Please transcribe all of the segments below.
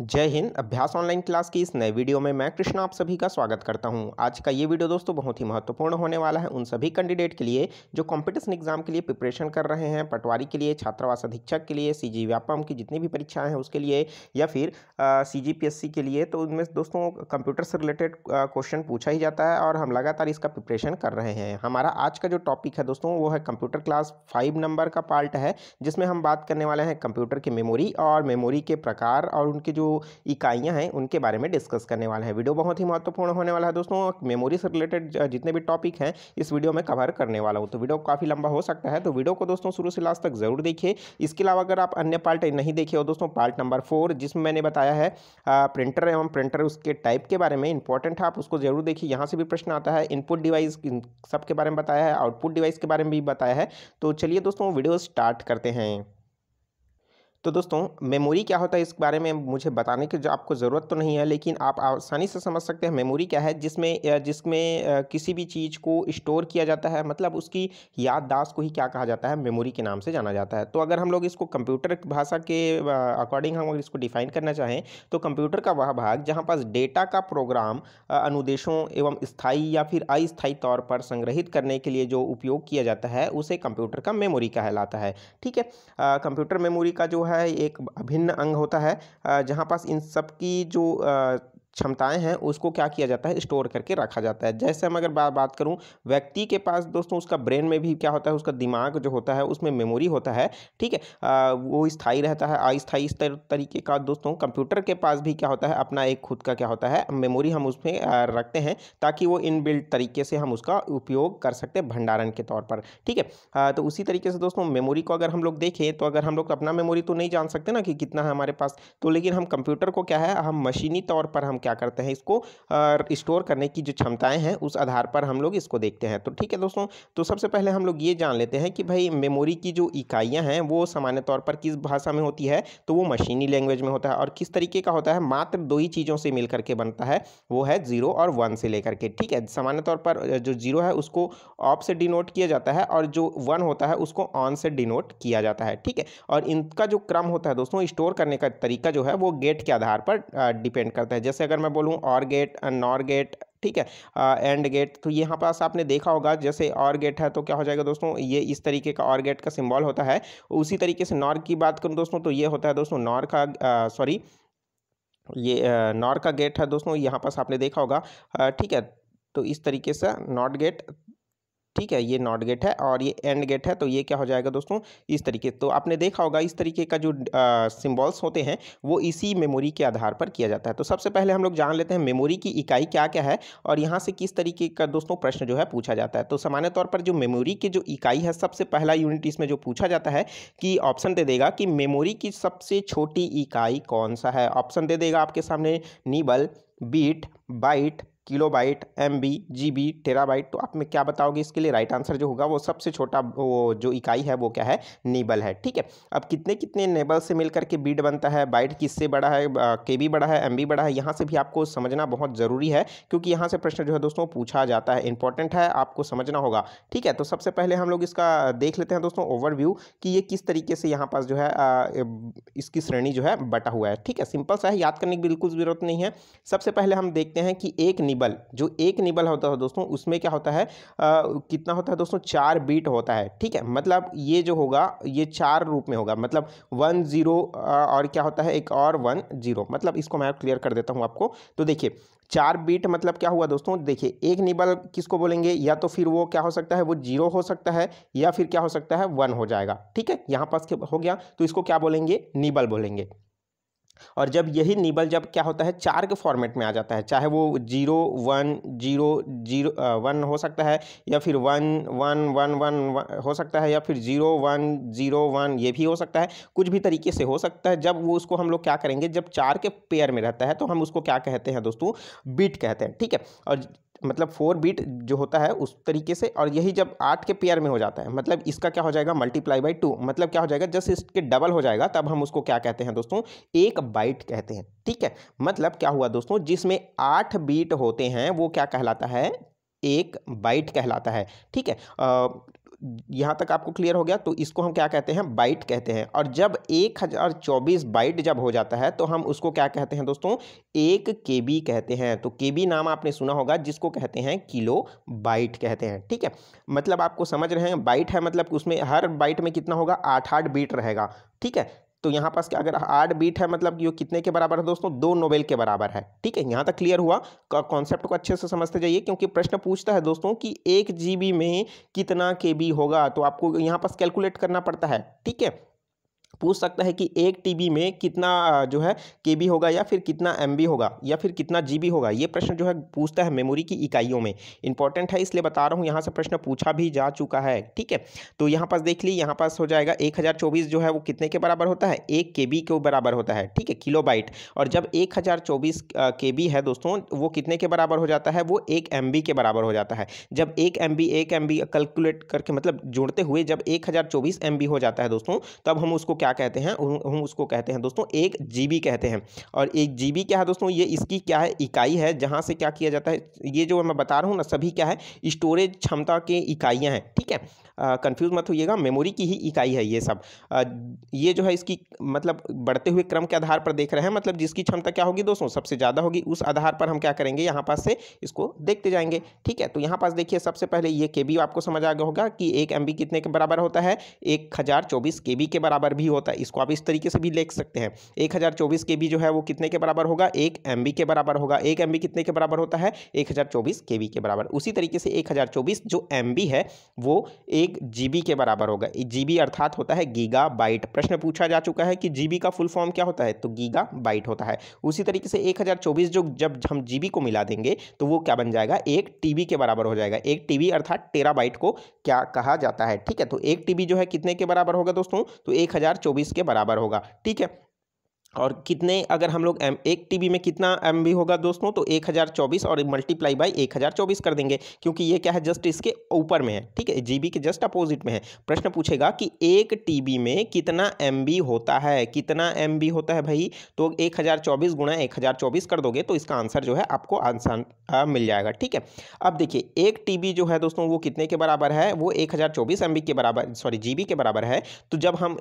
जय हिंद अभ्यास online class की इस नए वीडियो में मैं कृष्णा आप सभी का स्वागत करता हूं आज का ये वीडियो दोस्तों बहुत ही महत्वपूर्ण होने वाला है उन सभी कैंडिडेट के लिए जो कॉम्पिटिशन एग्जाम के लिए प्रिपरेशन कर रहे हैं पटवारी के लिए छात्रावास अधीक्षक के लिए सी जी व्यापम की जितनी भी परीक्षाएँ हैं उसके लिए या फिर सी जी पी एस सी के लिए तो उनमें दोस्तों कंप्यूटर से रिलेटेड क्वेश्चन पूछा ही जाता है और हम लगातार इसका प्रिपरेशन कर रहे हैं हमारा आज का जो टॉपिक है दोस्तों वो है कंप्यूटर क्लास फाइव नंबर का पार्ट है जिसमें हम बात करने वाले हैं कंप्यूटर की मेमोरी और मेमोरी के प्रकार और उनके जो इकाइयाँ हैं उनके बारे में डिस्कस करने वाला है वीडियो बहुत ही महत्वपूर्ण होने वाला है दोस्तों मेमोरी से रिलेटेड जितने भी टॉपिक हैं इस वीडियो में कवर करने वाला हूँ तो वीडियो काफ़ी लंबा हो सकता है तो वीडियो को दोस्तों शुरू से लास्ट तक जरूर देखिए इसके अलावा अगर आप अन्य पार्ट नहीं देखे हो दोस्तों पार्ट नंबर फोर जिसमें मैंने बताया है प्रिंटर एवं प्रिंटर उसके टाइप के बारे में इंपॉर्टेंट है आप उसको जरूर देखिए यहाँ से भी प्रश्न आता है इनपुट डिवाइस सबके बारे में बताया है आउटपुट डिवाइस के बारे में भी बताया है तो चलिए दोस्तों वीडियो स्टार्ट करते हैं तो दोस्तों मेमोरी क्या होता है इस बारे में मुझे बताने की जो आपको ज़रूरत तो नहीं है लेकिन आप आसानी से समझ सकते हैं मेमोरी क्या है जिसमें जिसमें किसी भी चीज़ को स्टोर किया जाता है मतलब उसकी याददाश्त को ही क्या कहा जाता है मेमोरी के नाम से जाना जाता है तो अगर हम लोग इसको कंप्यूटर भाषा के अकॉर्डिंग हम इसको डिफाइन करना चाहें तो कंप्यूटर का वह भाग जहाँ पास डेटा का प्रोग्राम अनुदेशों एवं स्थायी या फिर अस्थायी तौर पर संग्रहित करने के लिए जो उपयोग किया जाता है उसे कंप्यूटर का मेमोरी कहलाता है ठीक है कंप्यूटर मेमोरी का जो है है एक अभिन्न अंग होता है जहाँ पास इन सब की जो क्षमताएं हैं उसको क्या किया जाता है स्टोर करके रखा जाता है जैसे हम अगर बा, बात करूं व्यक्ति के पास दोस्तों उसका ब्रेन में भी क्या होता है उसका दिमाग जो होता है उसमें मेमोरी होता है ठीक है आ, वो स्थाई रहता है अस्थाई इस तर, तरीके का दोस्तों कंप्यूटर के पास भी क्या होता है अपना एक खुद का क्या होता है मेमोरी हम उसमें रखते हैं ताकि वो इन तरीके से हम उसका उपयोग कर सकते हैं भंडारण के तौर पर ठीक है तो उसी तरीके से दोस्तों मेमोरी को अगर हम लोग देखें तो अगर हम लोग अपना मेमोरी तो नहीं जान सकते ना कि कितना है हमारे पास तो लेकिन हम कंप्यूटर को क्या है हम मशीनी तौर पर हम क्या करते हैं इसको स्टोर करने की जो क्षमताएं हैं उस आधार पर हम लोग इसको देखते हैं तो ठीक है दोस्तों तो सबसे पहले हम लोग ये जान लेते हैं कि भाई मेमोरी की जो इकाइयाँ हैं वो सामान्य तौर पर किस भाषा में होती है तो वो मशीनी लैंग्वेज में होता है और किस तरीके का होता है मात्र दो ही चीज़ों से मिल करके बनता है वो है जीरो और वन से लेकर के ठीक है सामान्य तौर पर जो जीरो है उसको ऑफ से डिनोट किया जाता है और जो वन होता है उसको ऑन से डिनोट किया जाता है ठीक है और इनका जो क्रम होता है दोस्तों स्टोर करने का तरीका जो है वो गेट के आधार पर डिपेंड करता है जैसे अगर अगर मैं बोलूँ और गेट नॉर गेट ठीक है एंड गेट तो यहाँ पास आपने देखा होगा जैसे और गेट है तो क्या हो जाएगा दोस्तों ये इस तरीके का और गेट का सिंबल होता है उसी तरीके से नॉर की बात करूँ दोस्तों तो ये होता है दोस्तों नॉर का सॉरी ये नॉर का गेट है दोस्तों यहाँ पास आपने देखा होगा ठीक है तो इस तरीके से नॉट गेट ठीक है ये नॉट गेट है और ये एंड गेट है तो ये क्या हो जाएगा दोस्तों इस तरीके तो आपने देखा होगा इस तरीके का जो सिम्बॉल्स होते हैं वो इसी मेमोरी के आधार पर किया जाता है तो सबसे पहले हम लोग जान लेते हैं मेमोरी की इकाई क्या क्या है और यहाँ से किस तरीके का दोस्तों प्रश्न जो है पूछा जाता है तो सामान्य तौर पर जो मेमोरी की जो इकाई है सबसे पहला यूनिट इसमें जो पूछा जाता है कि ऑप्शन दे देगा कि मेमोरी की सबसे छोटी इकाई कौन सा है ऑप्शन दे देगा आपके सामने nibble bit byte kilo byte M B G B tera byte तो आप में क्या बताओगे इसके लिए राइट आंसर जो होगा वो सबसे छोटा वो जो इकाई है वो क्या है नेबल है ठीक है अब कितने कितने नेबल से मिलकर के बीड बनता है बाइट किससे बड़ा है के बी बड़ा है एम बी बड़ा है यहाँ से भी आपको समझना बहुत ज़रूरी है क्योंकि यहाँ से प्रश्न जो है दोस्तों पूछा जाता है इंपॉर्टेंट है आपको समझना होगा ठीक है तो सबसे पहले हम लोग इसका देख लेते हैं दोस्तों ओवरव्यू कि ये किस तरीके से यहाँ पास जो है इसकी श्रेणी जो है बटा हुआ है ठीक है सिंपल सा है याद करने की बिल्कुल ज़रूरत नहीं है सबसे पहले हम देखते हैं कि एक निबल जो एक निबल होता है दोस्तों उसमें क्या होता है आ, कितना होता है दोस्तों चार बीट होता है ठीक है मतलब ये जो होगा ये चार रूप में होगा मतलब वन ज़ीरो और क्या होता है एक और वन ज़ीरो मतलब इसको मैं क्लियर कर देता हूँ आपको तो देखिए चार बीट मतलब क्या हुआ दोस्तों देखिए एक निबल किसको बोलेंगे या तो फिर वो क्या हो सकता है वो जीरो हो सकता है या फिर क्या हो सकता है वन हो जाएगा ठीक है यहाँ पास हो गया तो इसको क्या बोलेंगे निबल बोलेंगे और जब यही निबल जब क्या होता है चार के फॉर्मेट में आ जाता है चाहे वो zero one zero zero one हो सकता है या फिर वन वन वन वन हो सकता है या फिर जीरो वन जीरो वन ये भी हो सकता है कुछ भी तरीके से हो सकता है जब वो उसको हम लोग क्या करेंगे जब चार के पेयर में रहता है तो हम उसको क्या कहते हैं दोस्तों बीट कहते हैं ठीक है और मतलब फोर बीट जो होता है उस तरीके से और यही जब आठ के पेयर में हो जाता है मतलब इसका क्या हो जाएगा मल्टीप्लाई बाई टू मतलब क्या हो जाएगा जस्ट इसके डबल हो जाएगा तब हम उसको क्या कहते हैं दोस्तों एक बाइट कहते हैं ठीक है मतलब क्या हुआ दोस्तों जिसमें आठ बीट होते हैं वो क्या कहलाता है एक बाइट कहलाता है ठीक है यहाँ तक आपको क्लियर हो गया तो इसको हम क्या कहते हैं बाइट कहते हैं और जब एक हज़ार चौबीस बाइट जब हो जाता है तो हम उसको क्या कहते हैं दोस्तों एक के बी कहते हैं तो के बी नाम आपने सुना होगा जिसको कहते हैं किलो बाइट कहते हैं ठीक है मतलब आपको समझ रहे हैं बाइट है मतलब उसमें हर बाइट में कितना होगा आठ आठ बीट रहेगा ठीक है तो यहाँ पास अगर आठ बीट है मतलब ये कितने के बराबर है दोस्तों दो नोबेल के बराबर है ठीक है यहाँ तक क्लियर हुआ कॉन्सेप्ट को अच्छे से समझते जाइए क्योंकि प्रश्न पूछता है दोस्तों कि एक जी में कितना के होगा तो आपको यहाँ पास कैलकुलेट करना पड़ता है ठीक है पूछ सकता है कि एक टीबी में कितना जो है केबी होगा या फिर कितना एमबी होगा या फिर कितना जीबी होगा ये प्रश्न जो है पूछता है मेमोरी की इकाइयों में इंपॉर्टेंट है इसलिए बता रहा हूँ यहाँ से प्रश्न पूछा भी जा चुका है ठीक है तो यहाँ पास देख लीजिए यहाँ पास हो जाएगा एक हजार चौबीस जो है वो कितने के बराबर होता है एक के के बराबर होता है ठीक है किलो और जब एक हज़ार के है दोस्तों वो कितने के बराबर हो जाता है वो एक एम के बराबर हो जाता है जब एक एम बी एक एम कैलकुलेट करके मतलब जोड़ते हुए जब एक हज़ार हो जाता है दोस्तों तब हम उसको क्या क्या कहते हैं हम उसको कहते हैं दोस्तों एक जीबी कहते हैं और एक जीबी क्या है दोस्तों ये इसकी क्या है इकाई है जहाँ से क्या किया जाता है ये जो मैं बता रहा हूँ ना सभी क्या है स्टोरेज क्षमता के इकाइयाँ हैं ठीक है कंफ्यूज मत होइएगा मेमोरी की ही इकाई है ये सब आ, ये जो है इसकी मतलब बढ़ते हुए क्रम के आधार पर देख रहे हैं मतलब जिसकी क्षमता क्या होगी दोस्तों सबसे ज़्यादा होगी उस आधार पर हम क्या करेंगे यहाँ पास से इसको देखते जाएंगे ठीक है तो यहाँ पास देखिए सबसे पहले ये के आपको समझ आ गया होगा कि एक एम कितने के बराबर होता है एक हज़ार चौबीस के बराबर भी होता है इसको आप इस तरीके से भी लिख सकते हैं एक हज़ार चौबीस के बी जो है वो कितने के बराबर होगा एक एम बी के बराबर होगा एक एम बी कितने के बराबर होता है एक हज़ार चौबीस के बी के बराबर उसी तरीके से एक हज़ार चौबीस जो एम बी है वो एक जी बी के बराबर होगा जी बी अर्थात होता है गीगा बाइट प्रश्न पूछा जा चुका है कि जी बी का फुल फॉर्म क्या होता है तो गीगा बाइट होता है उसी तरीके से एक हज़ार चौबीस जो जब हम जी बी को मिला देंगे तो वो क्या बन जाएगा एक टी बी के बराबर हो जाएगा एक टी बी अर्थात टेरा बाइट को क्या कहा जाता है ठीक है तो एक टी बी जो है कितने के बराबर होगा दोस्तों तो एक हज़ार चौबीस के बराबर होगा ठीक है और कितने अगर हम लोग एम एक टी में कितना एम होगा दोस्तों तो एक हज़ार चौबीस और मल्टीप्लाई बाई एक हज़ार चौबीस कर देंगे क्योंकि ये क्या है जस्ट इसके ऊपर में है ठीक है जी के जस्ट अपोजिट में है प्रश्न पूछेगा कि एक टी में कितना एम होता है कितना एम होता है भाई तो एक हज़ार चौबीस गुणा एक हज़ार चौबीस कर दोगे तो इसका आंसर जो है आपको आंसर मिल जाएगा ठीक है अब देखिए एक टी जो है दोस्तों वो कितने के बराबर है वो एक हज़ार के बराबर सॉरी जी के बराबर है तो जब हम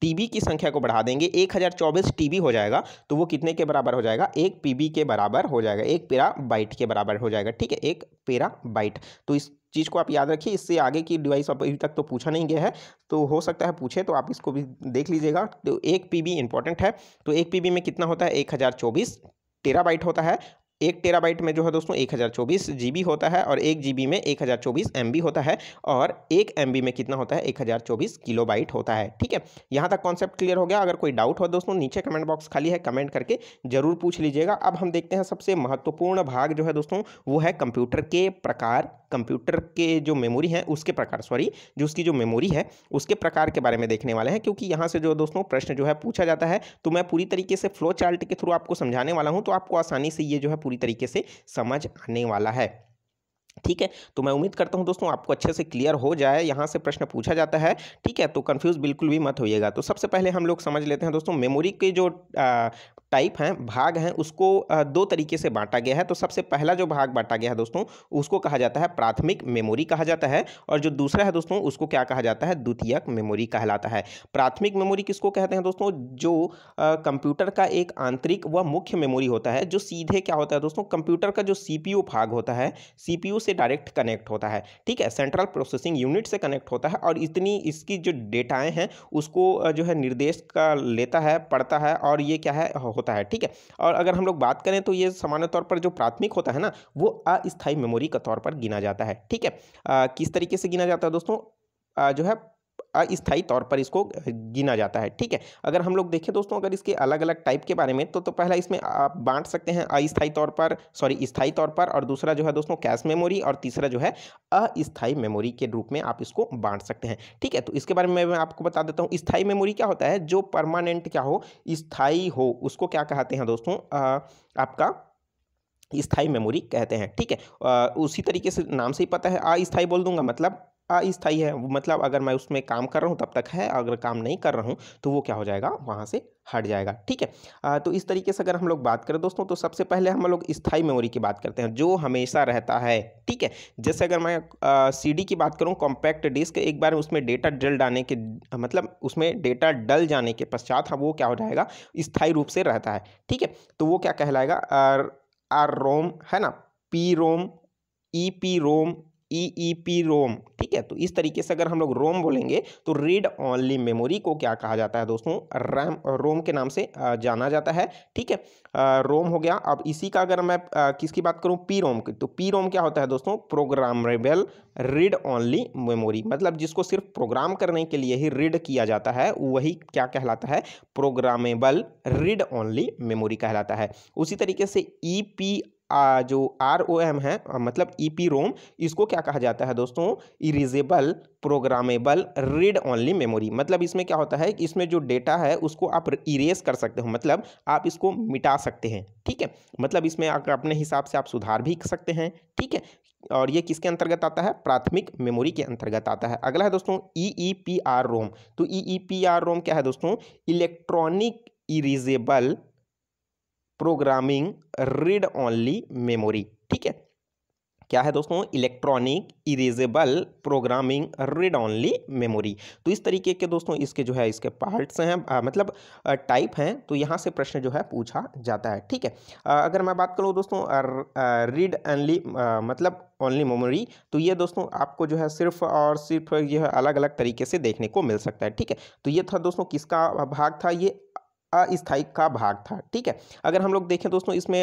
टीबी की संख्या को बढ़ा देंगे एक हज़ार चौबीस टी हो जाएगा तो वो कितने के बराबर हो जाएगा एक पीबी के बराबर हो जाएगा एक पेरा बाइट के बराबर हो जाएगा ठीक है एक पेरा बाइट तो इस चीज़ को आप याद रखिए इससे आगे की डिवाइस अभी तक तो पूछा नहीं गया है तो हो सकता है पूछे तो आप इसको भी देख लीजिएगा तो एक पीबी इंपॉर्टेंट है तो एक पी में कितना होता है एक हज़ार चौबीस टेरा बाइट होता है एक टेराबाइट में जो है दोस्तों एक हज़ार चौबीस जी बी होता है और एक जी बी में एक हज़ार चौबीस एम बी होता है और एक एम बी में कितना होता है एक हज़ार चौबीस किलो बाइट होता है ठीक है यहाँ तक कॉन्सेप्ट क्लियर हो गया अगर कोई डाउट हो दोस्तों नीचे कमेंट बॉक्स खाली है कमेंट करके जरूर पूछ लीजिएगा अब हम देखते हैं सबसे महत्वपूर्ण भाग जो है दोस्तों वो है कंप्यूटर के प्रकार कंप्यूटर के जो मेमोरी है उसके प्रकार सॉरी जो उसकी जो मेमोरी है उसके प्रकार के बारे में देखने वाले हैं क्योंकि यहाँ से जो दोस्तों प्रश्न जो है पूछा जाता है तो मैं पूरी तरीके से फ्लो चार्ट के थ्रू आपको समझाने वाला हूँ तो आपको आसानी से ये जो है पूरी तरीके से समझ आने वाला है ठीक है तो मैं उम्मीद करता हूँ दोस्तों आपको अच्छे से क्लियर हो जाए यहाँ से प्रश्न पूछा जाता है ठीक है तो कन्फ्यूज़ बिल्कुल भी मत होइएगा तो सबसे पहले हम लोग समझ लेते हैं दोस्तों मेमोरी के जो आ, टाइप हैं भाग हैं उसको दो तरीके से बांटा गया है तो सबसे पहला जो भाग बांटा गया है दोस्तों उसको कहा जाता है प्राथमिक मेमोरी कहा जाता है और जो दूसरा है दोस्तों उसको क्या कहा जाता है द्वितीयक मेमोरी कहलाता है प्राथमिक मेमोरी किसको कहते हैं दोस्तों जो कंप्यूटर का एक आंतरिक व मुख्य मेमोरी होता है जो सीधे क्या होता है दोस्तों कंप्यूटर का जो सी भाग होता है सी से डायरेक्ट कनेक्ट होता है ठीक है सेंट्रल प्रोसेसिंग यूनिट से कनेक्ट होता है और इतनी इसकी जो डेटाएँ हैं उसको जो है निर्देश का लेता है पढ़ता है और ये क्या है होता है ठीक है और अगर हम लोग बात करें तो ये सामान्य तौर पर जो प्राथमिक होता है ना वो अस्थायी मेमोरी के तौर पर गिना जाता है ठीक है किस तरीके से गिना जाता है दोस्तों जो है अस्थायी तौर पर इसको गिना जाता है ठीक है अगर हम लोग देखें दोस्तों अगर इसके अलग अलग टाइप के बारे में तो तो पहला इसमें आप बांट सकते हैं अस्थायी तौर पर सॉरी स्थायी तौर पर और दूसरा जो है दोस्तों कैश मेमोरी और तीसरा जो है अस्थायी मेमोरी के रूप में आप इसको बांट सकते हैं ठीक है तो इसके बारे में मैं आपको बता देता हूँ स्थायी मेमोरी क्या होता है जो परमानेंट क्या हो स्थायी हो उसको क्या कहते हैं दोस्तों आपका स्थाई मेमोरी कहते हैं ठीक है उसी तरीके से नाम से ही पता है अस्थाई बोल दूंगा मतलब अस्थाई है मतलब अगर मैं उसमें काम कर रहा हूँ तब तक है अगर काम नहीं कर रहा हूँ तो वो क्या हो जाएगा वहाँ से हट जाएगा ठीक है तो इस तरीके से अगर हम लोग बात करें दोस्तों तो सबसे पहले हम लोग स्थाई मेमोरी की बात करते हैं जो हमेशा रहता है ठीक है जैसे अगर मैं सीडी की बात करूँ कॉम्पैक्ट डिस्क एक बार उसमें डेटा डल डालने के मतलब उसमें डेटा डल जाने के पश्चात हम हाँ, वो क्या हो जाएगा स्थायी रूप से रहता है ठीक है तो वो क्या कहलाएगा आर आर रोम है ना P ROM E P ROM E E P ROM ठीक है तो इस तरीके से अगर हम लोग रोम बोलेंगे तो रीड ऑनली मेमोरी को क्या कहा जाता है दोस्तों रैम रोम के नाम से जाना जाता है ठीक है रोम हो गया अब इसी का अगर मैं किसकी बात करूं पी रोम की तो पी रोम क्या होता है दोस्तों प्रोग्रामेबल रीड ऑनली मेमोरी मतलब जिसको सिर्फ प्रोग्राम करने के लिए ही रीड किया जाता है वही क्या कहलाता है प्रोग्रामेबल रीड ऑनली मेमोरी कहलाता है उसी तरीके से ई e पी आ, जो आर ओ एम है मतलब ई पी रोम इसको क्या कहा जाता है दोस्तों erasable programmable read only memory मतलब इसमें क्या होता है कि इसमें जो डेटा है उसको आप इरेज कर सकते हो मतलब आप इसको मिटा सकते हैं ठीक है मतलब इसमें आप अपने हिसाब से आप सुधार भी कर सकते हैं ठीक है और ये किसके अंतर्गत आता है प्राथमिक मेमोरी के अंतर्गत आता है अगला है दोस्तों ई ई पी आर रोम तो ई ई पी आर रोम क्या है दोस्तों electronic erasable programming read only memory ठीक है क्या है दोस्तों electronic erasable programming read only memory तो इस तरीके के दोस्तों इसके जो है इसके पार्ट्स हैं आ, मतलब टाइप हैं तो यहाँ से प्रश्न जो है पूछा जाता है ठीक है आ, अगर मैं बात करूँ दोस्तों रीड ऑनली मतलब ओनली मेमोरी तो ये दोस्तों आपको जो है सिर्फ और सिर्फ जो है अलग अलग तरीके से देखने को मिल सकता है ठीक है तो ये था दोस्तों किसका भाग था ये अस्थाई का भाग था ठीक है अगर हम लोग देखें दोस्तों इसमें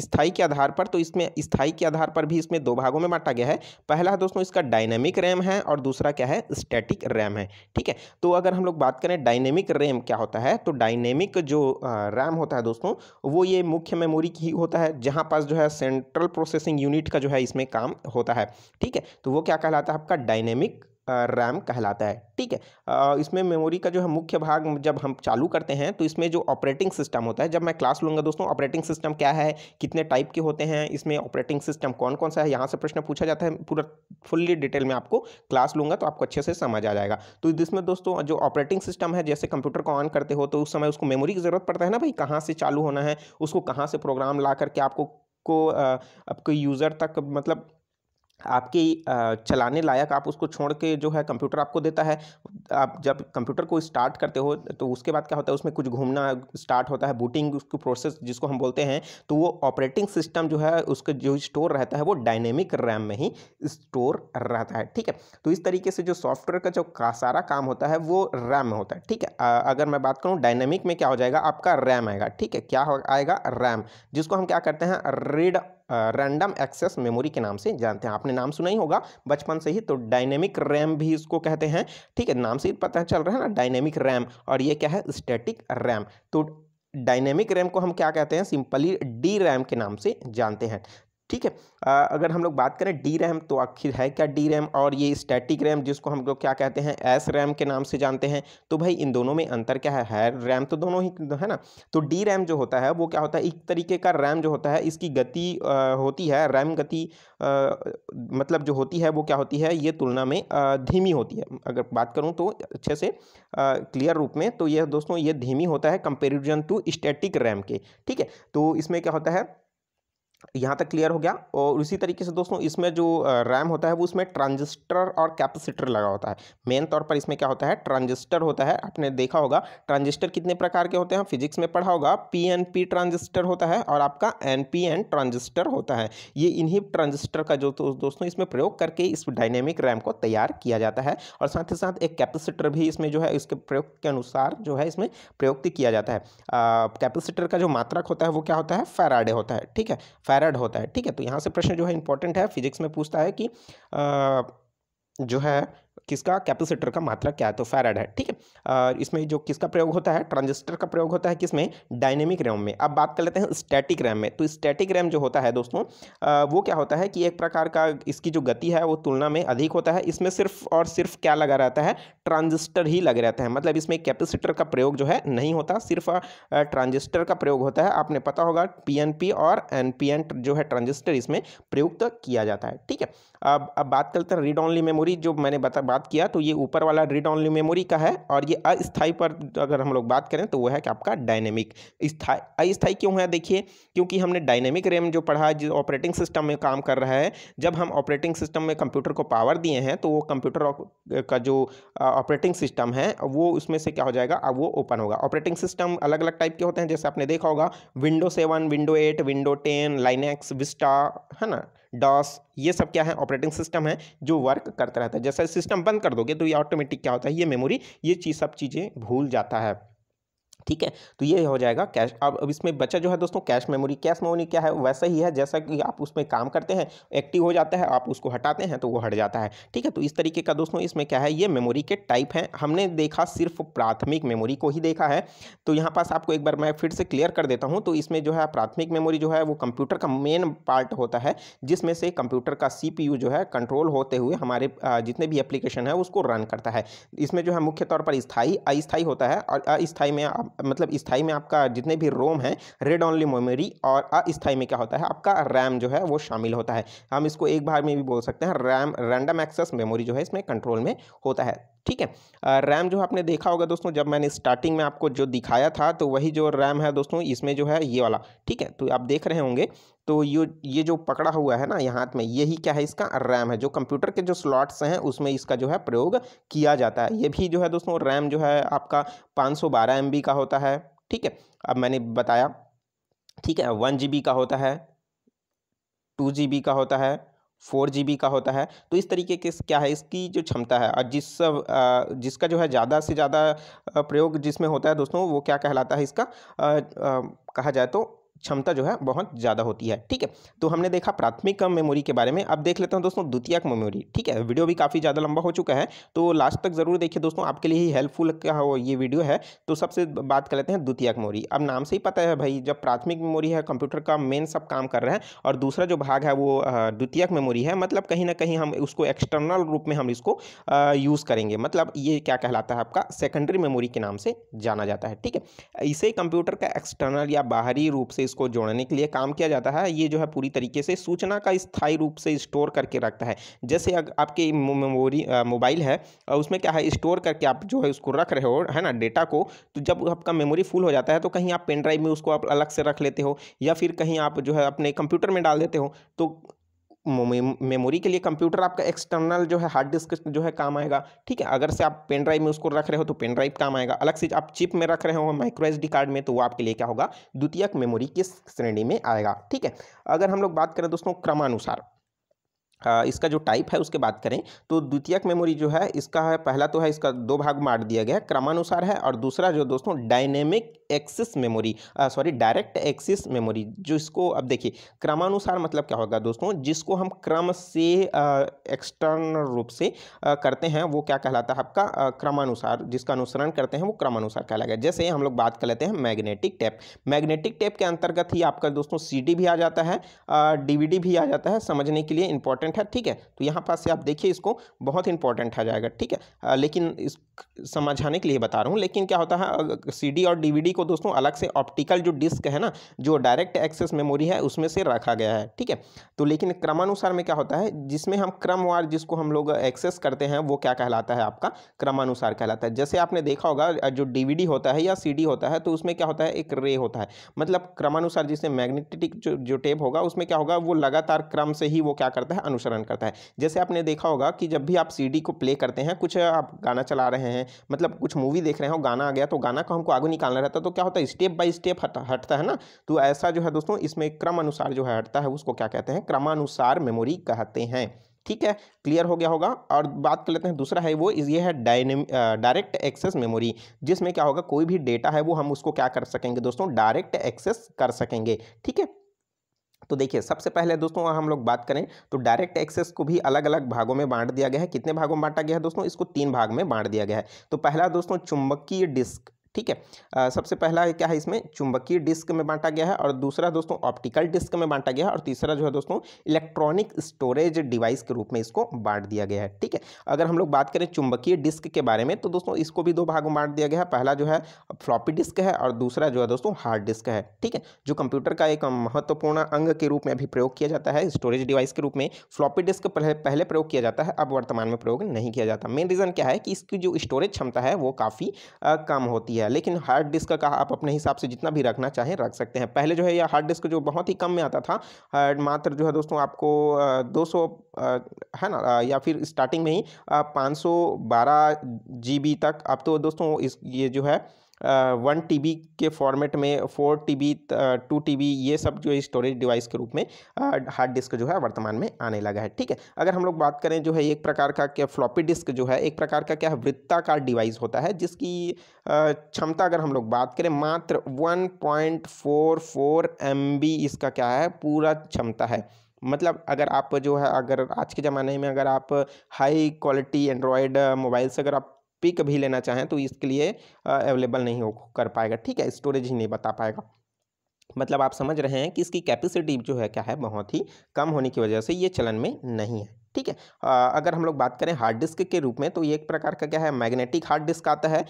स्थाई के आधार पर तो इसमें स्थाई के आधार पर भी इसमें दो भागों में बांटा गया है पहला दोस्तों इसका डायनेमिक रैम है और दूसरा क्या है स्टैटिक रैम है ठीक है तो अगर हम लोग बात करें डायनेमिक रैम क्या होता है तो डायनेमिक जो रैम होता है दोस्तों वो ये मुख्य मेमोरी ही होता है जहाँ पास जो है सेंट्रल प्रोसेसिंग यूनिट का जो है इसमें काम होता है ठीक है तो वो क्या कहलाता है आपका डायनेमिक रैम कहलाता है ठीक है इसमें मेमोरी का जो है मुख्य भाग जब हम चालू करते हैं तो इसमें जो ऑपरेटिंग सिस्टम होता है जब मैं क्लास लूँगा दोस्तों ऑपरेटिंग सिस्टम क्या है कितने टाइप के होते हैं इसमें ऑपरेटिंग सिस्टम कौन कौन सा है यहाँ से प्रश्न पूछा जाता है पूरा फुल्ली डिटेल में आपको क्लास लूँगा तो आपको अच्छे से समझ आ जाएगा तो इसमें दोस्तों जो ऑपरेटिंग सिस्टम है जैसे कंप्यूटर को ऑन करते हो तो उस समय उसको मेमोरी की ज़रूरत पड़ता है ना भाई कहाँ से चालू होना है उसको कहाँ से प्रोग्राम ला करके आपको को आपके यूज़र तक मतलब आपकी चलाने लायक आप उसको छोड़ के जो है कंप्यूटर आपको देता है आप जब कंप्यूटर को स्टार्ट करते हो तो उसके बाद क्या होता है उसमें कुछ घूमना स्टार्ट होता है बूटिंग उसकी प्रोसेस जिसको हम बोलते हैं तो वो ऑपरेटिंग सिस्टम जो है उसका जो स्टोर रहता है वो डायनेमिक रैम में ही स्टोर रहता है ठीक है तो इस तरीके से जो सॉफ्टवेयर का जो का सारा काम होता है वो रैम में होता है ठीक है अगर मैं बात करूँ डायनेमिक में क्या हो जाएगा आपका रैम आएगा ठीक है क्या आएगा रैम जिसको हम क्या करते हैं रीड रैंडम एक्सेस मेमोरी के नाम से जानते हैं आपने नाम सुना ही होगा बचपन से ही तो डायनेमिक रैम भी इसको कहते हैं ठीक है नाम से पता चल रहा है ना डायनेमिक रैम और ये क्या है स्टैटिक रैम तो डायनेमिक रैम को हम क्या कहते हैं सिंपली डी रैम के नाम से जानते हैं ठीक है अगर हम लोग बात करें डी रैम तो आखिर है क्या डी रैम और ये स्टैटिक रैम जिसको हम लोग क्या कहते हैं एस रैम के नाम से जानते हैं तो भाई इन दोनों में अंतर क्या है, है रैम तो दोनों ही है ना तो डी रैम जो होता है वो क्या होता है एक तरीके का रैम जो होता है इसकी गति होती है रैम गति मतलब जो होती है वो क्या होती है ये तुलना में धीमी होती है अगर बात करूँ तो अच्छे से क्लियर रूप में तो यह दोस्तों ये धीमी होता है कंपेरिजन टू स्टैटिक रैम के ठीक है तो इसमें क्या होता है यहाँ तक क्लियर हो गया और उसी तरीके से दोस्तों इसमें जो रैम होता है वो उसमें ट्रांजिस्टर और कैपेसिटर लगा होता है मेन तौर पर इसमें क्या होता है ट्रांजिस्टर होता है आपने देखा होगा ट्रांजिस्टर कितने प्रकार के होते हैं फिजिक्स में पढ़ा होगा पी एन पी ट्रांजिस्टर होता है और आपका एन पी एन ट्रांजिस्टर होता है ये इन्हीं ट्रांजिस्टर का जो तो दोस्तों इसमें प्रयोग करके इस डायनेमिक रैम को तैयार किया जाता है और साथ ही साथ एक कैपेसिटर भी इसमें जो है इसके प्रयोग के अनुसार जो है इसमें प्रयोग किया जाता है कैपेसिटर का जो मात्रक होता है वो क्या होता है फैराडे होता है ठीक है फैरड होता है ठीक है तो यहाँ से प्रश्न जो है इंपॉर्टेंट है फिजिक्स में पूछता है कि जो है किसका कैपेसिटर का मात्रा क्या है तो फैराड है ठीक है इसमें जो किसका प्रयोग होता है ट्रांजिस्टर का प्रयोग होता है किसमें डायनेमिक रैम में अब बात कर लेते हैं स्टैटिक रैम में तो स्टैटिक रैम जो होता है दोस्तों वो क्या होता है कि एक प्रकार का इसकी जो गति है वो तुलना में अधिक होता है इसमें सिर्फ और सिर्फ क्या लगा रहता है ट्रांजिस्टर ही लगे रहता है मतलब इसमें कैपेसिटर का प्रयोग जो है नहीं होता सिर्फ ट्रांजिस्टर का प्रयोग होता है आपने पता होगा पी और एन जो है ट्रांजिस्टर इसमें प्रयुक्त किया जाता है ठीक है अब अब बात करते हैं रीड ऑनली मेमोरी जो मैंने बता बात किया तो ये ऊपर वाला रीड ऑनली मेमोरी का है और ये अस्थाई पर अगर हम लोग बात करें तो वो है कि आपका डायनेमिक स्थाई अस्थाई क्यों है देखिए क्योंकि हमने डायनेमिक रैम जो पढ़ा है जो ऑपरेटिंग सिस्टम में काम कर रहा है जब हम ऑपरेटिंग सिस्टम में कंप्यूटर को पावर दिए हैं तो वो कंप्यूटर का जो ऑपरेटिंग सिस्टम है वो उसमें से क्या हो जाएगा अब वो ओपन होगा ऑपरेटिंग सिस्टम अलग अलग टाइप के होते हैं जैसे आपने देखा होगा window seven window eight window ten Linux Vista है ना डॉस ये सब क्या है ऑपरेटिंग सिस्टम है जो वर्क करता रहता है जैसे सिस्टम बंद कर दोगे तो ये ऑटोमेटिक क्या होता है ये मेमोरी ये चीज़ सब चीज़ें भूल जाता है ठीक है तो ये हो जाएगा कैश अब अब इसमें बचा जो है दोस्तों कैश मेमोरी कैश मेमोरी क्या है वैसा ही है जैसा कि आप उसमें काम करते हैं एक्टिव हो जाता है आप उसको हटाते हैं तो वो हट जाता है ठीक है तो इस तरीके का दोस्तों इसमें क्या है ये मेमोरी के टाइप हैं हमने देखा सिर्फ प्राथमिक मेमोरी को ही देखा है तो यहाँ पास आपको एक बार मैं फिर से क्लियर कर देता हूँ तो इसमें जो है प्राथमिक मेमोरी जो है वो कंप्यूटर का मेन पार्ट होता है जिसमें से कंप्यूटर का सी जो है कंट्रोल होते हुए हमारे जितने भी एप्लीकेशन है उसको रन करता है इसमें जो है मुख्य तौर पर स्थायी अस्थायी होता है और अस्थायी में आप मतलब स्थाई में आपका जितने भी रोम हैं रेड ऑनली मेमोरी और अस्थाई में क्या होता है आपका रैम जो है वो शामिल होता है हम इसको एक बार में भी बोल सकते हैं रैम रैंडम एक्सेस मेमोरी जो है इसमें कंट्रोल में होता है ठीक है रैम जो आपने देखा होगा दोस्तों जब मैंने स्टार्टिंग में आपको जो दिखाया था तो वही जो रैम है दोस्तों इसमें जो है ये वाला ठीक है तो आप देख रहे होंगे तो ये ये जो पकड़ा हुआ है ना यहाँ हाथ में यही क्या है इसका रैम है जो कंप्यूटर के जो स्लॉट्स हैं उसमें इसका जो है प्रयोग किया जाता है ये भी जो है दोस्तों रैम जो है आपका पाँच सौ का होता है ठीक है अब मैंने बताया ठीक है वन जी का होता है टू जी का होता है फोर जी का होता है तो इस तरीके के क्या है इसकी जो क्षमता है और जिस जिसका जो है ज़्यादा से ज़्यादा प्रयोग जिसमें होता है दोस्तों वो क्या कहलाता है इसका आ, आ, कहा जाए तो क्षमता जो है बहुत ज़्यादा होती है ठीक है तो हमने देखा प्राथमिक मेमोरी के बारे में अब देख लेते हैं दोस्तों द्वितीयक मेमोरी ठीक है वीडियो भी काफ़ी ज़्यादा लंबा हो चुका है तो लास्ट तक ज़रूर देखिए दोस्तों आपके लिए ही हेल्पफुल हो ये वीडियो है तो सबसे बात कर लेते हैं द्वितीयक मेमोरी अब नाम से ही पता है भाई जब प्राथमिक मेमोरी है कंप्यूटर का मेन सब काम कर रहे हैं और दूसरा जो भाग है वो द्वितीयक मेमोरी है मतलब कहीं ना कहीं हम उसको एक्सटर्नल रूप में हम इसको यूज़ करेंगे मतलब ये क्या कहलाता है आपका सेकेंडरी मेमोरी के नाम से जाना जाता है ठीक है इसे कंप्यूटर का एक्सटर्नल या बाहरी रूप से इसको जोड़ने के लिए काम किया जाता है ये जो है पूरी तरीके से सूचना का स्थायी रूप से स्टोर करके रखता है जैसे अगर आपके मेमोरी मोबाइल है और उसमें क्या है स्टोर करके आप जो है उसको रख रहे हो है ना डेटा को तो जब आपका मेमोरी फुल हो जाता है तो कहीं आप पेन ड्राइव में उसको आप अलग से रख लेते हो या फिर कहीं आप जो है अपने कंप्यूटर में डाल देते हो तो मेमोरी के लिए कंप्यूटर आपका एक्सटर्नल जो है हार्ड डिस्क जो है काम आएगा ठीक है अगर से आप पेन ड्राइव में उसको रख रहे हो तो पेन ड्राइव काम आएगा अलग से आप चिप में रख रहे हो माइक्रो एस कार्ड में तो वो आपके लिए क्या होगा द्वितीयक मेमोरी किस श्रेणी में आएगा ठीक है अगर हम लोग बात करें दोस्तों क्रमानुसार इसका जो टाइप है उसके बात करें तो द्वितीयक मेमोरी जो है इसका है पहला तो है इसका दो भाग मार दिया गया है क्रमानुसार है और दूसरा जो दोस्तों dynamic access memory sorry direct access memory जिसको अब देखिए क्रमानुसार मतलब क्या होगा दोस्तों जिसको हम क्रम से एक्सटर्नल रूप से आ, करते हैं वो क्या कहलाता है आपका क्रमानुसार जिसका अनुसरण करते हैं वो क्रमानुसार कहलाएगा जैसे हम लोग बात कर लेते हैं मैग्नेटिक टैप मैग्नेटिक टैप के अंतर्गत ही आपका दोस्तों सी भी आ जाता है डीवीडी भी आ जाता है समझने के लिए इंपॉर्टेंट है ठीक है तो यहाँ पास से आप देखिए इसको बहुत इंपॉर्टेंट आ जाएगा ठीक है लेकिन इस समझाने के लिए बता रहा हूँ लेकिन क्या होता है सीडी और डीवीडी को दोस्तों अलग से ऑप्टिकल जो डिस्क है ना जो डायरेक्ट एक्सेस मेमोरी है उसमें से रखा गया है ठीक है तो लेकिन क्रमानुसार में क्या होता है जिसमें हम क्रमवार जिसको हम लोग एक्सेस करते हैं वो क्या कहलाता है आपका क्रमानुसार कहलाता है जैसे आपने देखा होगा जो डी होता है या सी होता है तो उसमें क्या होता है एक रे होता है मतलब क्रमानुसार जिसमें मैग्नेटिक जो जो टेप होगा उसमें क्या होगा वो लगातार क्रम से ही वो क्या करता है अनुसरण करता है जैसे आपने देखा होगा कि जब भी आप सी को प्ले करते हैं कुछ आप गाना चला रहे हैं मतलब कुछ मूवी देख रहे हो गाना आ गया तो गाना को हमको आगे निकालना रहता तो तो क्या होता है स्टेप बाय स्टेप हटता है ना तो ऐसा जो है दोस्तों इसमें क्रम अनुसार जो है हटता है उसको क्या कहते हैं क्रमानुसार मेमोरी कहते हैं ठीक है क्लियर हो गया होगा और बात कर लेते हैं दूसरा है वो ये है डायने डायरेक्ट एक्सेस मेमोरी जिसमें क्या होगा कोई भी डेटा है वो हम उसको क्या कर सकेंगे दोस्तों डायरेक्ट एक्सेस कर सकेंगे ठीक है तो देखिए सबसे पहले दोस्तों हम लोग बात करें तो डायरेक्ट एक्सेस को भी अलग अलग भागों में बांट दिया गया है कितने भागों में बांटा गया है दोस्तों इसको तीन भाग में बांट दिया गया है तो पहला दोस्तों चुंबकीय डिस्क ठीक है सबसे पहला क्या है इसमें चुंबकीय डिस्क में बांटा गया है और दूसरा दोस्तों ऑप्टिकल डिस्क में बांटा गया है और तीसरा जो है दोस्तों इलेक्ट्रॉनिक स्टोरेज डिवाइस के रूप में इसको बांट दिया गया है ठीक है अगर हम लोग बात करें चुंबकीय डिस्क के बारे में तो दोस्तों इसको भी दो भागों में बांट दिया गया है पहला जो है फ्लॉपी डिस्क है और दूसरा जो है दोस्तों हार्ड डिस्क है ठीक है जो कंप्यूटर का एक महत्वपूर्ण अंग के रूप में भी प्रयोग किया जाता है स्टोरेज डिवाइस के रूप में फ्लॉपी डिस्क पहले प्रयोग किया जाता है अब वर्तमान में प्रयोग नहीं किया जाता मेन रीज़न क्या है कि इसकी जो स्टोरेज क्षमता है वो काफ़ी कम होती है गया लेकिन हार्ड डिस्क का आप अपने हिसाब से जितना भी रखना चाहें रख सकते हैं पहले जो है यह हार्ड डिस्क जो बहुत ही कम में आता था मात्र जो है दोस्तों आपको दो सौ है ना या फिर स्टार्टिंग में ही पाँच सौ बारह जी बी तक अब तो दोस्तों इस ये जो है वन टी के फॉर्मेट में four T B two T ये सब जो है स्टोरेज डिवाइस के रूप में हार्ड डिस्क जो है वर्तमान में आने लगा है ठीक है अगर हम लोग बात करें जो है एक प्रकार का क्या फ्लॉपी डिस्क जो है एक प्रकार का क्या है वृत्ताकार डिवाइस होता है जिसकी क्षमता अगर हम लोग बात करें मात्र one point four four M B इसका क्या है पूरा क्षमता है मतलब अगर आप जो है अगर आज के ज़माने में अगर आप हाई क्वालिटी एंड्रॉयड मोबाइल से अगर आप पिक भी लेना चाहें तो इसके लिए अवेलेबल नहीं हो कर पाएगा ठीक है स्टोरेज ही नहीं बता पाएगा मतलब आप समझ रहे हैं कि इसकी कैपेसिटी जो है क्या है बहुत ही कम होने की वजह से ये चलन में नहीं है ठीक है अगर हम लोग बात करें हार्ड डिस्क के रूप में तो ये एक प्रकार का क्या है मैग्नेटिक हार्ड डिस्क आता है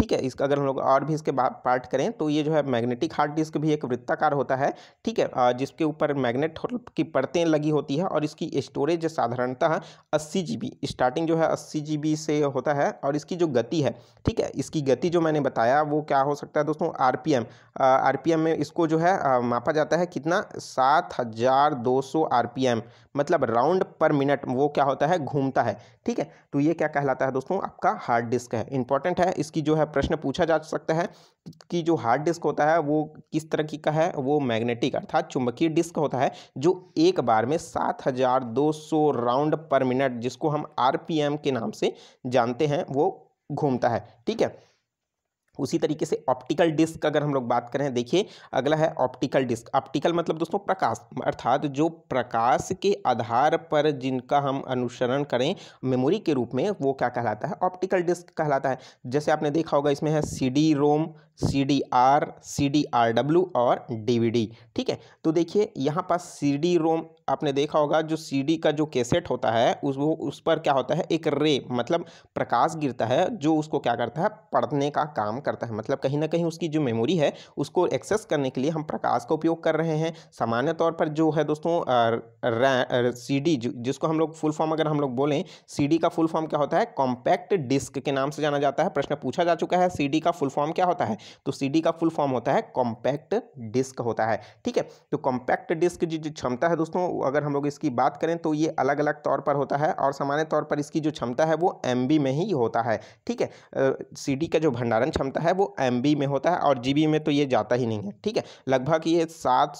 ठीक है इसका अगर हम लोग और भी इसके पार्ट करें तो ये जो है मैग्नेटिक हार्ड डिस्क भी एक वृत्ताकार होता है ठीक है जिसके ऊपर मैग्नेट की परतें लगी होती है और इसकी स्टोरेज साधारणतः अस्सी जी स्टार्टिंग जो है अस्सी जी से होता है और इसकी जो गति है ठीक है इसकी गति जो मैंने बताया वो क्या हो सकता है दोस्तों R P M R P M में इसको जो है आ, मापा जाता है कितना सात हज़ार दो सौ आर पी एम मतलब राउंड पर मिनट वो क्या होता है घूमता है ठीक है तो ये क्या कहलाता है दोस्तों आपका हार्ड डिस्क है इंपॉर्टेंट है इसकी जो है प्रश्न पूछा जा सकता है कि जो हार्ड डिस्क होता है वो किस तरह की का है वो मैग्नेटिक अर्थात चुंबकीय डिस्क होता है जो एक बार में सात हज़ार दो सौ राउंड पर मिनट जिसको हम आरपीएम के नाम से जानते हैं वो घूमता है ठीक है उसी तरीके से ऑप्टिकल डिस्क अगर हम लोग बात करें देखिए अगला है ऑप्टिकल डिस्क ऑप्टिकल मतलब दोस्तों प्रकाश अर्थात जो प्रकाश के आधार पर जिनका हम अनुसरण करें मेमोरी के रूप में वो क्या कहलाता है ऑप्टिकल डिस्क कहलाता है जैसे आपने देखा होगा इसमें है C D ROM C D R C D R W और डी वी डी ठीक है तो देखिए यहाँ पास सी डी रोम आपने देखा होगा जो सी डी का जो कैसेट होता है उस वो उस पर क्या होता है एक रे मतलब प्रकाश गिरता है जो उसको क्या करता है पढ़ने का काम करता है मतलब कहीं ना कहीं उसकी जो मेमोरी है उसको एक्सेस करने के लिए हम प्रकाश का उपयोग कर रहे हैं सामान्य तौर पर जो है दोस्तों सी डी जिसको हम लोग फुल फॉर्म अगर हम लोग बोलें सी डी का फुल फॉर्म क्या होता है कॉम्पैक्ट डिस्क के नाम से जाना जाता है प्रश्न पूछा जा चुका है सी डी का फुल फॉर्म क्या होता है तो सीडी का फुल फॉर्म होता है कॉम्पैक्ट डिस्क होता है ठीक है तो कॉम्पैक्ट डिस्क की जो क्षमता है दोस्तों अगर हम लोग इसकी बात करें तो ये अलग अलग तौर पर होता है और सामान्य तौर पर इसकी जो क्षमता है वो एम में ही होता है ठीक है सी का जो भंडारण क्षमता है वो एम में होता है और जी में तो ये जाता ही नहीं है ठीक है लगभग ये सात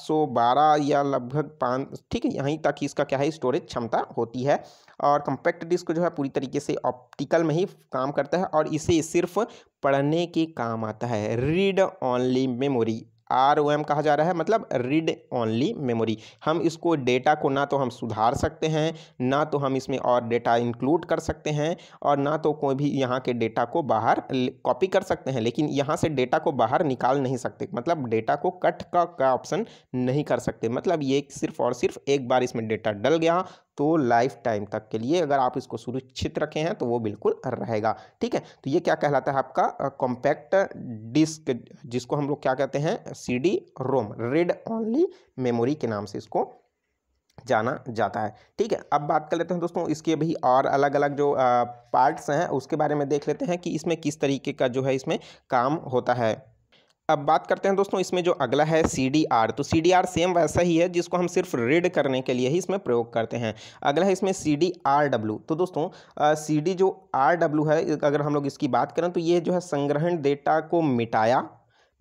या लगभग पाँच ठीक है यहीं तक इसका क्या है स्टोरेज क्षमता होती है और कम्पैक्ट डिस्क जो है पूरी तरीके से ऑप्टिकल में ही काम करता है और इसे सिर्फ पढ़ने के काम आता है read only memory R O M कहा जा रहा है मतलब रीड ओनली मेमोरी हम इसको डेटा को ना तो हम सुधार सकते हैं ना तो हम इसमें और डेटा इंक्लूड कर सकते हैं और ना तो कोई भी यहाँ के डेटा को बाहर कॉपी कर सकते हैं लेकिन यहाँ से डेटा को बाहर निकाल नहीं सकते मतलब डेटा को कट का का ऑप्शन नहीं कर सकते मतलब ये सिर्फ और सिर्फ एक बार इसमें डेटा डल गया तो लाइफ टाइम तक के लिए अगर आप इसको सुरक्षित रखे हैं तो वो बिल्कुल रहेगा ठीक है तो ये क्या कहलाता है आपका कॉम्पैक्ट डिस्क जिसको हम लोग क्या कहते हैं C D ROM read only memory के नाम से इसको जाना जाता है ठीक है अब बात कर लेते हैं दोस्तों इसके भी और अलग अलग जो पार्ट्स हैं उसके बारे में देख लेते हैं कि इसमें किस तरीके का जो है इसमें काम होता है अब बात करते हैं दोस्तों इसमें जो अगला है सी डी आर तो सी डी आर सेम वैसा ही है जिसको हम सिर्फ रीड करने के लिए ही इसमें प्रयोग करते हैं अगला है इसमें सी डी आर डब्ल्यू तो दोस्तों सी डी जो आर डब्ल्यू है अगर हम लोग इसकी बात करें तो ये जो है संग्रहण डेटा को मिटाया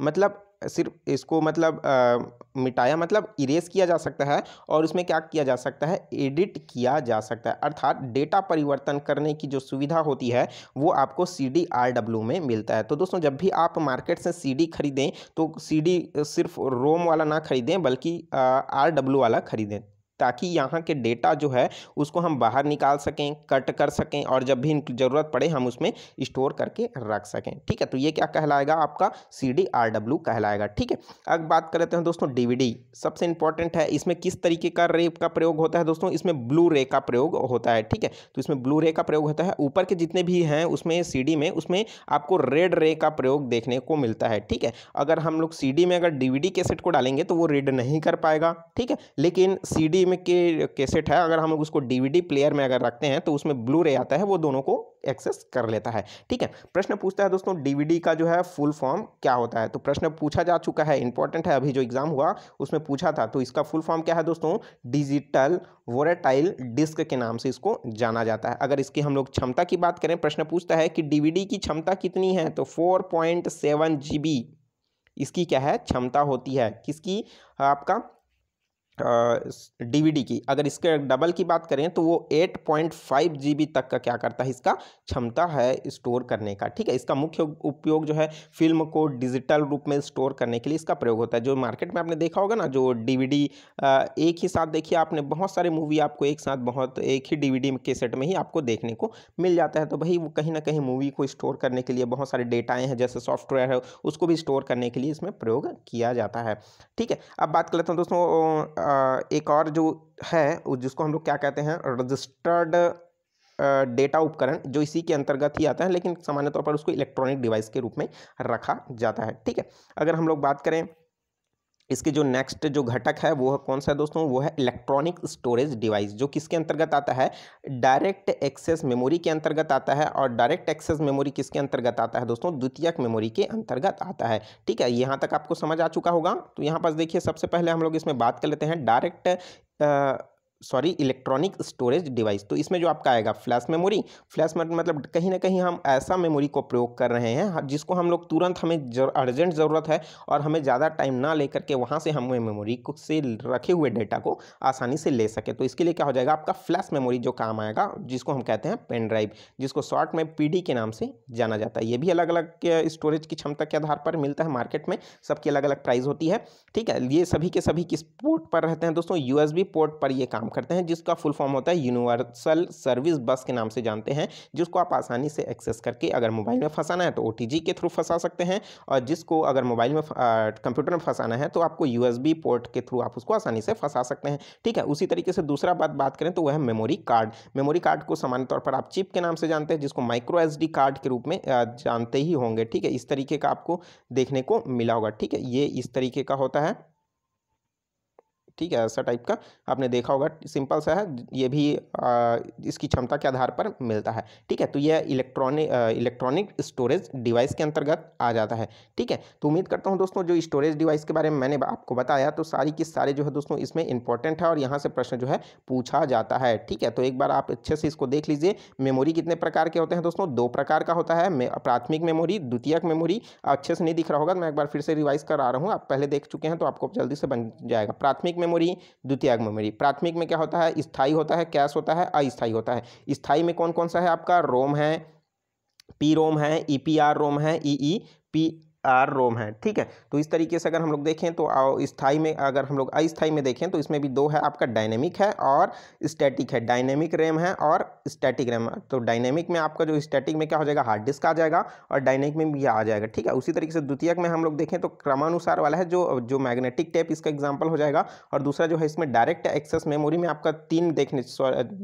मतलब सिर्फ इसको मतलब आ, मिटाया मतलब इरेज किया जा सकता है और उसमें क्या किया जा सकता है एडिट किया जा सकता है अर्थात डेटा परिवर्तन करने की जो सुविधा होती है वो आपको सी डी आर डब्ल्यू में मिलता है तो दोस्तों जब भी आप मार्केट से सी डी खरीदें तो सी डी सिर्फ रोम वाला ना खरीदें बल्कि आर डब्ल्यू वाला खरीदें ताकि यहाँ के डेटा जो है उसको हम बाहर निकाल सकें कट कर सकें और जब भी इनकी ज़रूरत पड़े हम उसमें स्टोर करके रख सकें ठीक है तो ये क्या कहलाएगा आपका सी डी आर डब्ल्यू कहलाएगा ठीक है अब बात कर लेते हैं दोस्तों डी वी डी सबसे इंपॉर्टेंट है इसमें किस तरीके का रे का प्रयोग होता है दोस्तों इसमें ब्लू रे का प्रयोग होता है ठीक है तो इसमें ब्लू रे का प्रयोग होता है ऊपर के जितने भी हैं उसमें सी डी में उसमें आपको रेड रे का प्रयोग देखने को मिलता है ठीक है अगर हम लोग सी डी में अगर डी वी डी सेट को डालेंगे तो वो रेड नहीं कर पाएगा ठीक है लेकिन सी डी में के कैसेट है अगर हम लोग उसको डीवीडी प्लेयर में अगर रखते हैं तो उसमें ब्लू रे आता है वो दोनों को एक्सेस कर लेता है ठीक है प्रश्न पूछता है दोस्तों डीवीडी का जो है फुल फॉर्म क्या होता है तो प्रश्न पूछा जा चुका है इंपॉर्टेंट है अभी जो एग्जाम हुआ उसमें पूछा था तो इसका फुल फॉर्म क्या है दोस्तों डिजिटल वोरेटाइल डिस्क के नाम से इसको जाना जाता है अगर इसकी हम लोग क्षमता की बात करें प्रश्न पूछता है कि डीवीडी की क्षमता कितनी है तो four point seven G B इसकी क्या है क्षमता होती है किसकी आपका डीवीडी की अगर इसके डबल की बात करें तो वो एट पॉइंट जी बी तक का क्या करता है इसका क्षमता है स्टोर करने का ठीक है इसका मुख्य उपयोग जो है फिल्म को डिजिटल रूप में स्टोर करने के लिए इसका प्रयोग होता है जो मार्केट में आपने देखा होगा ना जो डीवीडी एक ही साथ देखिए आपने बहुत सारे मूवी आपको एक साथ बहुत एक ही डी के सेट में ही आपको देखने को मिल जाता है तो भाई वो कहीं ना कहीं मूवी को स्टोर करने के लिए बहुत सारे डेटाएँ हैं जैसे सॉफ्टवेयर है उसको भी स्टोर करने के लिए इसमें प्रयोग किया जाता है ठीक है अब बात कर लेते हैं दोस्तों एक और जो है जिसको हम लोग क्या कहते हैं रजिस्टर्ड डेटा उपकरण जो इसी के अंतर्गत ही आता है लेकिन सामान्य तौर पर उसको इलेक्ट्रॉनिक डिवाइस के रूप में रखा जाता है ठीक है अगर हम लोग बात करें इसके जो नेक्स्ट जो घटक है वो है कौन सा है दोस्तों वो है इलेक्ट्रॉनिक स्टोरेज डिवाइस जो किसके अंतर्गत आता है डायरेक्ट एक्सेस मेमोरी के अंतर्गत आता है और डायरेक्ट एक्सेस मेमोरी किसके अंतर्गत आता है दोस्तों द्वितीयक मेमोरी के अंतर्गत आता है ठीक है यहाँ तक आपको समझ आ चुका होगा तो यहाँ पर देखिए सबसे पहले हम लोग इसमें बात कर लेते हैं direct sorry electronic storage device तो इसमें जो आपका आएगा फ्लैश मेमोरी फ्लैश मतलब कहीं ना कहीं हम ऐसा मेमोरी को प्रयोग कर रहे हैं हाँ, जिसको हम लोग तुरंत हमें जर, अर्जेंट ज़रूरत है और हमें ज़्यादा टाइम ना लेकर के वहाँ से हम मेमोरी को से रखे हुए डेटा को आसानी से ले सके तो इसके लिए क्या हो जाएगा आपका फ्लैश मेमोरी जो काम आएगा जिसको हम कहते हैं पेन ड्राइव जिसको शॉर्ट में पी के नाम से जाना जाता है ये भी अलग अलग स्टोरेज की क्षमता के आधार पर मिलता है मार्केट में सबकी अलग अलग प्राइस होती है ठीक है ये सभी के सभी किस पोर्ट पर रहते हैं दोस्तों यू पोर्ट पर ये काम करते हैं जिसका फुल फॉर्म होता है यूनिवर्सल सर्विस बस के नाम से जानते हैं जिसको आप आसानी से एक्सेस करके अगर मोबाइल में फंसाना है तो ओ के थ्रू फंसा सकते हैं और जिसको अगर मोबाइल में कंप्यूटर में फंसाना है तो आपको यू पोर्ट के थ्रू आप उसको आसानी से फंसा सकते हैं ठीक है उसी तरीके से दूसरा बात बात करें तो वह है मेमोरी कार्ड मेमोरी कार्ड को सामान्य तौर पर आप चिप के नाम से जानते हैं जिसको माइक्रो एस कार्ड के रूप में जानते ही होंगे ठीक है इस तरीके का आपको देखने को मिला होगा ठीक है ये इस तरीके का होता है ठीक है ऐसा टाइप का आपने देखा होगा सिंपल सा है ये भी आ, इसकी क्षमता के आधार पर मिलता है ठीक है तो यह इलेक्ट्रॉनिक इलेक्ट्रॉनिक स्टोरेज डिवाइस के अंतर्गत आ जाता है ठीक है तो उम्मीद करता हूँ दोस्तों जो स्टोरेज डिवाइस के बारे में मैंने आपको बताया तो सारी की सारे जो है दोस्तों इसमें इंपॉर्टेंट है और यहाँ से प्रश्न जो है पूछा जाता है ठीक है तो एक बार आप अच्छे से इसको देख लीजिए मेमोरी कितने प्रकार के होते हैं दोस्तों दो प्रकार का होता है प्राथमिक मेमोरी द्वितीयक मेमोरी अच्छे से नहीं दिख रहा होगा मैं एक बार फिर से रिवाइज करा रहा हूँ आप पहले देख चुके हैं तो आपको जल्दी से बन जाएगा प्राथमिक मेमोरी द्वितीयक मेमोरी प्राथमिक में क्या होता है स्थाई होता है कैश होता है अस्थाई होता है स्थाई में कौन कौन सा है आपका रोम है पी रोम है ई पी आर रोम है ई ई पी आर रोम है ठीक है तो इस तरीके से अगर हम लोग देखें तो स्थाई में अगर हम लोग अस्थाई में देखें तो इसमें भी दो है आपका डायनेमिक है और स्टैटिक है डायनेमिक रैम है और स्टैटिक रैम तो डायनेमिक में आपका जो स्टैटिक में क्या हो जाएगा हार्ड डिस्क आ जाएगा और डायनेमिक में भी आ जाएगा ठीक है उसी तरीके से द्वितीयक में हम लोग देखें तो क्रमानुसार वाला है जो जो मैग्नेटिक टेप इसका एग्जाम्पल हो जाएगा और दूसरा जो है इसमें डायरेक्ट एक्सेस मेमोरी में आपका तीन देखने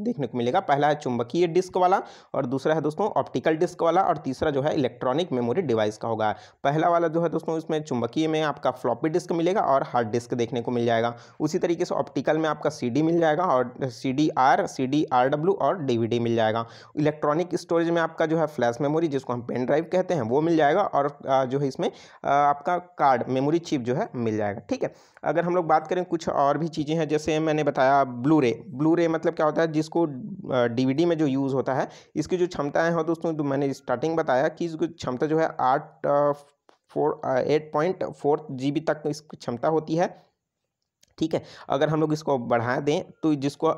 देखने को मिलेगा पहला है चुंबकीय डिस्क वाला और दूसरा है दोस्तों ऑप्टिकल डिस्क वाला और तीसरा जो है इलेक्ट्रॉनिक मेमोरी डिवाइस का होगा पहला पहला वाला जो है दोस्तों इसमें चुंबकीय में आपका फ्लॉपी डिस्क मिलेगा और हार्ड डिस्क देखने को मिल जाएगा उसी तरीके से ऑप्टिकल में आपका सी मिल जाएगा और C D R C D R W और डी मिल जाएगा इलेक्ट्रॉनिक स्टोरेज में आपका जो है फ्लैश मेमोरी जिसको हम पेन ड्राइव कहते हैं वो मिल जाएगा और जो है इसमें आपका कार्ड मेमोरी चिप जो है मिल जाएगा ठीक है अगर हम लोग बात करें कुछ और भी चीज़ें हैं जैसे मैंने बताया ब्लू रे ब्लू रे मतलब क्या होता है जिसको डीवीडी में जो यूज़ होता है इसकी जो क्षमताएं हैं दोस्तों तो मैंने स्टार्टिंग बताया कि इसकी क्षमता जो है आठ four eight point four G B तक तो इसकी क्षमता होती है ठीक है अगर हम लोग इसको बढ़ा दें तो जिसको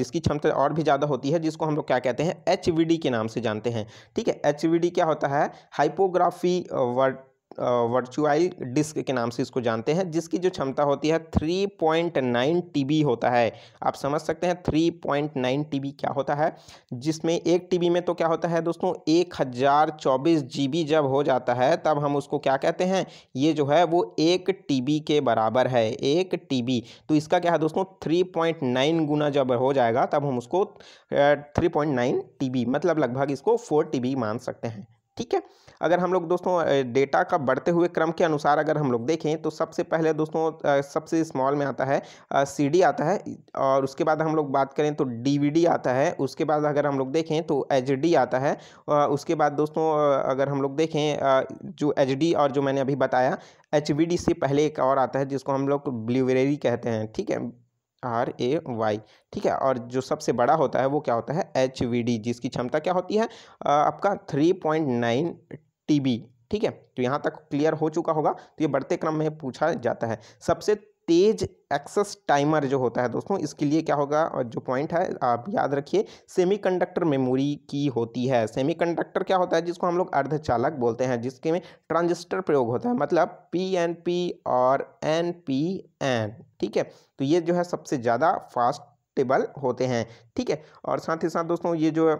जिसकी क्षमता और भी ज़्यादा होती है जिसको हम लोग क्या कहते हैं एच के नाम से जानते हैं ठीक है एच क्या होता है हाइपोग्राफी वर्ड वर्चुअल डिस्क के नाम से इसको जानते हैं जिसकी जो क्षमता होती है 3.9 बी होता है आप समझ सकते हैं 3.9 बी क्या होता है जिसमें एक बी में तो क्या होता है दोस्तों एक हज़ार चौबीस जी जब हो जाता है तब हम उसको क्या कहते हैं ये जो है वो एक बी के बराबर है एक बी तो इसका क्या है दोस्तों 3.9 गुना जब हो जाएगा तब हम उसको 3.9 बी मतलब लगभग इसको टी बी मान सकते हैं ठीक है अगर हम लोग दोस्तों डेटा का बढ़ते हुए क्रम के अनुसार अगर हम लोग देखें तो सबसे पहले दोस्तों सबसे स्मॉल में आता है सीडी आता है और उसके बाद हम लोग बात करें तो डीवीडी आता है उसके बाद अगर हम लोग देखें तो एचडी आता है उसके बाद दोस्तों अगर हम लोग देखें जो एचडी और जो मैंने अभी बताया एच से पहले एक और आता है जिसको हम लोग ब्लूबेरी कहते हैं ठीक है आर ए वाई ठीक है और जो सबसे बड़ा होता है वो क्या होता है एच वी डी जिसकी क्षमता क्या होती है आपका three point nine T B ठीक है तो यहाँ तक क्लियर हो चुका होगा तो ये बढ़ते क्रम में पूछा जाता है सबसे तेज एक्सेस टाइमर जो होता है दोस्तों इसके लिए क्या होगा और जो पॉइंट है आप याद रखिए सेमीकंडक्टर मेमोरी की होती है सेमीकंडक्टर क्या होता है जिसको हम लोग अर्धचालक बोलते हैं जिसके में ट्रांजिस्टर प्रयोग होता है मतलब पी एन पी और एन पी एन ठीक है तो ये जो है सबसे ज़्यादा फास्टेबल होते हैं ठीक है और साथ ही साथ दोस्तों ये जो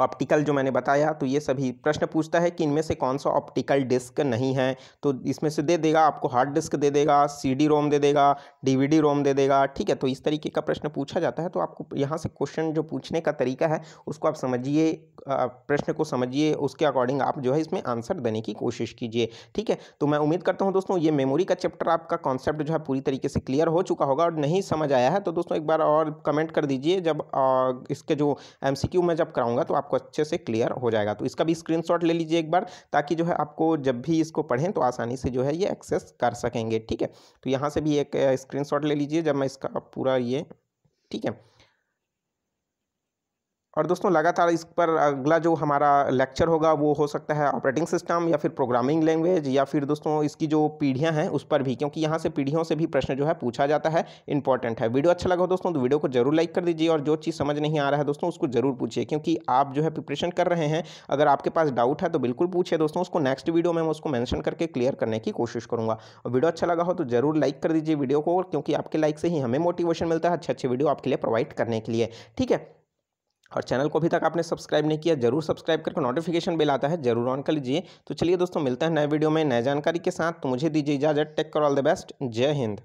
ऑप्टिकल जो मैंने बताया तो ये सभी प्रश्न पूछता है कि इनमें से कौन सा ऑप्टिकल डिस्क नहीं है तो इसमें से दे देगा आपको हार्ड डिस्क दे देगा सीडी रोम दे देगा डीवीडी रोम दे देगा ठीक है तो इस तरीके का प्रश्न पूछा जाता है तो आपको यहाँ से क्वेश्चन जो पूछने का तरीका है उसको आप समझिए प्रश्न को समझिए उसके अकॉर्डिंग आप जो है इसमें आंसर देने की कोशिश कीजिए ठीक है तो मैं उम्मीद करता हूँ दोस्तों ये मेमोरी का चैप्टर आपका कॉन्सेप्ट जो है पूरी तरीके से क्लियर हो चुका होगा और नहीं समझ आया है तो दोस्तों एक बार और कमेंट कर दीजिए जब इसके जो एम में जब कराऊँगा तो आप आपको अच्छे से क्लियर हो जाएगा तो इसका भी स्क्रीनशॉट ले लीजिए एक बार ताकि जो है आपको जब भी इसको पढ़ें तो आसानी से जो है ये एक्सेस कर सकेंगे ठीक है तो यहाँ से भी एक स्क्रीनशॉट ले लीजिए जब मैं इसका पूरा ये ठीक है और दोस्तों लगातार इस पर अगला जो हमारा लेक्चर होगा वो हो सकता है ऑपरेटिंग सिस्टम या फिर प्रोग्रामिंग लैंग्वेज या फिर दोस्तों इसकी जो पीढ़ियाँ हैं उस पर भी क्योंकि यहाँ से पीढ़ियों से भी प्रश्न जो है पूछा जाता है इंपॉर्टेंट है वीडियो अच्छा लगा हो दोस्तों तो वीडियो को जरूर लाइक कर दीजिए और जो चीज़ समझ नहीं आ रहा है दोस्तों उसको जरूर पूछिए क्योंकि आप जो है प्रिपरेशन कर रहे हैं अगर आपके पास डाउट है तो बिल्कुल पूछिए दोस्तों उसको नेक्स्ट वीडियो में मैं उसको मैंशन करके क्लियर करने की कोशिश करूँगा और वीडियो अच्छा लगा हो तो जरूर लाइक कर दीजिए वीडियो को क्योंकि आपके लाइक से ही हमें मोटिवेशन मिलता है अच्छे अच्छे वीडियो आपके लिए प्रोवाइड करने के लिए ठीक है और चैनल को अभी तक आपने सब्सक्राइब नहीं किया जरूर सब्सक्राइब करके नोटिफिकेशन बेल आता है जरूर ऑन कर लीजिए तो चलिए दोस्तों मिलता है नए वीडियो में नए जानकारी के साथ तो मुझे दीजिए इजाजत टेक कर ऑल द बेस्ट जय हिंद